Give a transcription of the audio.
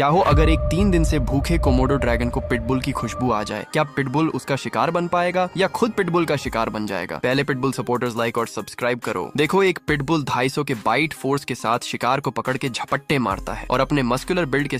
क्या हो अगर एक तीन दिन से भूखे कोमोडो ड्रैगन को पिटबुल की खुशबू आ जाए क्या पिटबुल उसका शिकार बन पाएगा या खुद पिटबुल का शिकार बन जाएगा पहले पिटबुल सपोर्टर्स लाइक और सब्सक्राइब करो देखो एक पिटबुल ढाई के बाइट फोर्स के साथ शिकार को पकड़ के झपट्टे मारता है और अपने मस्कुलर बिल्ड के